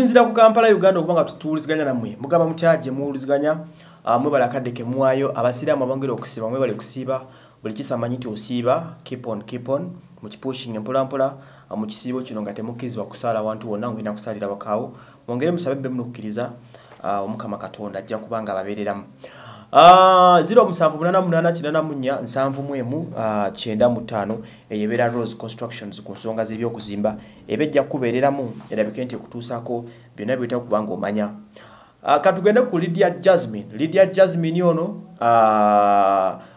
nzira ku Kampala Uganda okubanga tutuwuliziganya nammwe mugamba mutyaje muwuliziganya uh, mwe balakaddeke muwaayo abasiraamu abongere okusiba mwe bali okusiiba buli kisamanyi nti osiiba keep on keep on mu kipushing mpolampola uh, ah, mu kisiibo kino nga temukkirizibwa kusaala abantu wonna ngeina kusaalira bakaawo mwongere musabe bbe muno okukkiriza uh, ah, omukama katonda ajja kubanga ababeereramu 0788891715 ah, ah, eyebera Rose Constructions ku nsonga z'ebyokuzimba ebejja kubeereramu erabike nti ekutuusaako byonna byeyita kuba ng'omanya ah, katugende ku lydia jasmin lydia jasmin ono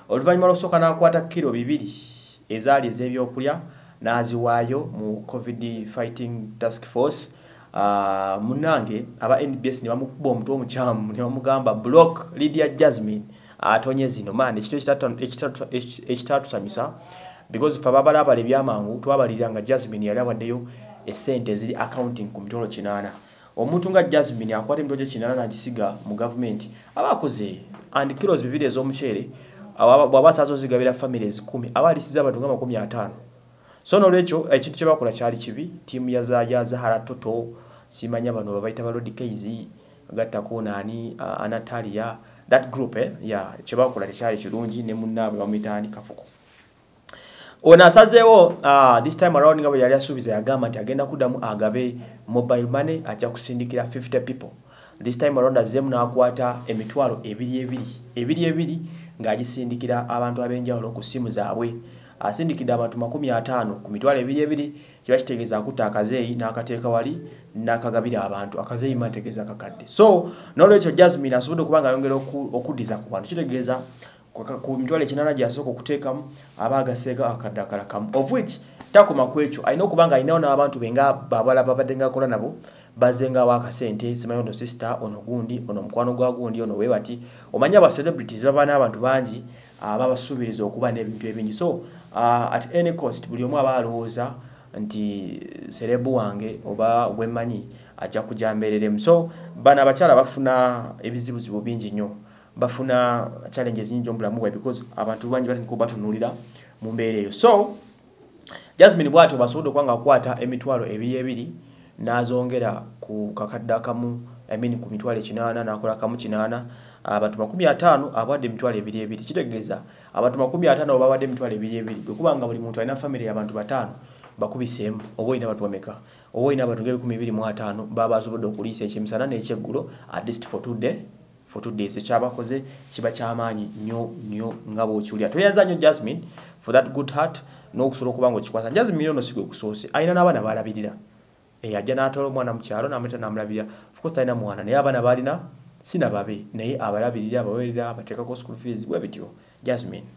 oluvannyuma lwokusooka n'akwata kiro bibiri ezaali ez'ebyokulya n'aziwaayo mu covid fighting task force Ah, munange aba NBS ni bamukubo omuntu omukyamu ni bamugamba block Lydia Jasmine atonye zino maani ekitu ekitatusanyusa because fe babala abala ebyamangu twabalirira nga jasmine yali awaddeyo esente eziri accounting ku mitolo kinaana omuntu nga jasmine akwata emitolo gye kinaana n'agisiga mu gavumenti abakoze and kilos bibiri ez'omuceere bwaba saazozigabira families kumi abaalisiza abantu nga makumi ataano so n'olwekyo eh, ekintu kye bakola kyali kibi ttiimu ya zaya zahara toto simanya bano babayita balodi kaizi gattako naani uh, anatalia that group eh? ya yeah, kye bakola tekyali kirungi ne munnaabwe bamuyita ani kafuko ono asazeewo uh, this time around nga bwe yali asuubiza yagamba nti agenda kuddamu agabe mobile money ajja kusindikira 50 people this time around azeemu n'akwata emitwalo ebiri ebiri ebiri ebiri ng'agisindikira abantu ab'enjawulo ku simu zaabwe asindikidde abantu 50 ku mitwalo ebiri ebiri kiba kitegeeza akutta akazeeyi n'akateeka wali n'akagabira abantu akazeeyi mantegeeza kakadde so n'olwekyo jasmin asobodde okuba nga ayongera okuddiza ku bantu kitegeeza ku mitwalo ekinana gyeasooka okuteekamu aba agaseeka akadde akalakamu of which takoma ku ekyo alina okuba nga alinawo n'abantu be nga babala babadde nga akola nabo bazengawo akasente simanyi ono sisita ono gundi ono omukwano gwa gundi ono webati omanyi abacelebrities baba n'abantu bangi ababasuubiriza okuba n'ebintu ebingi so uh, at any cost buli omu aba alowooza nti serebu wange oba gwemmanyi ajja kujambereremu so bano abakyala bafuna ebizibuzibu bingi nnyo bafuna challenges nyingi omubulamu bwe because abantu bangi batandika batunuulira mu mbeera eyo so jasmin bwati obasobodde okuba nga akwata emitwalo ebiri ebiri nazongera ku kakadde akamu I mean ku mitwale kinana nakola kamu kinana abantu makumi atano abawadde mitwale ebiri ebiri kitegeeza abantu makumi atano babawadde mitwale ebiri ebiri bwe kuba nga buli muntu alina famiry y'abantu bataano bakubiseemu oba olina abantu bameka oba olina abantu ng'ebikumi bibiri mu ataano baba asobodde okuliisa ekyemisana n'ekyeggulo atleast for two day for two days ekyabakoze kiba ky'amaanyi nnyo nnyo nga bw'okiwulira toyanza nnyo jasmine for that good heart n'okusobola okuba nga okikwasa jasmine ono si gwe kusoose alina n'abaana baalabirira yajja eh, n'atola omwana mu kyalo n'amuleeta n'amulabirira fukosi talina mwana naye abaana baalina si nababe naye abalabirira abawerera bateekako school fees bwe bityo jasmine